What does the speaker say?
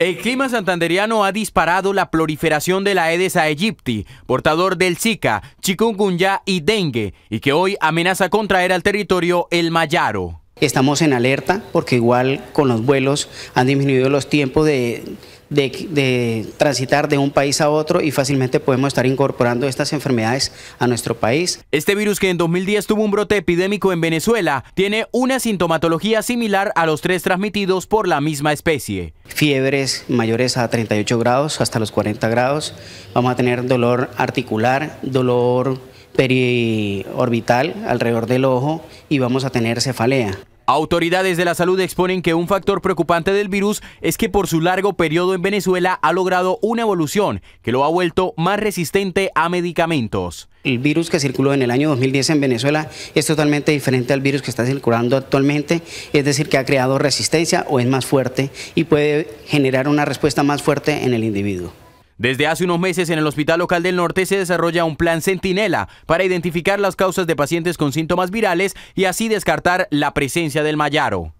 El clima santanderiano ha disparado la proliferación de la Aedes aegypti, portador del Zika, chikungunya y dengue, y que hoy amenaza contraer al territorio el Mayaro. Estamos en alerta porque igual con los vuelos han disminuido los tiempos de, transitar de un país a otro y fácilmente podemos estar incorporando estas enfermedades a nuestro país. Este virus que en 2010 tuvo un brote epidémico en Venezuela tiene una sintomatología similar a los tres transmitidos por la misma especie. Fiebres mayores a 38 grados hasta los 40 grados, vamos a tener dolor articular, dolor periorbital alrededor del ojo y vamos a tener cefalea. Autoridades de la salud exponen que un factor preocupante del virus es que por su largo periodo en Venezuela ha logrado una evolución que lo ha vuelto más resistente a medicamentos. El virus que circuló en el año 2010 en Venezuela es totalmente diferente al virus que está circulando actualmente, es decir, que ha creado resistencia o es más fuerte y puede generar una respuesta más fuerte en el individuo. Desde hace unos meses en el Hospital Local del Norte se desarrolla un plan Centinela para identificar las causas de pacientes con síntomas virales y así descartar la presencia del mayaro.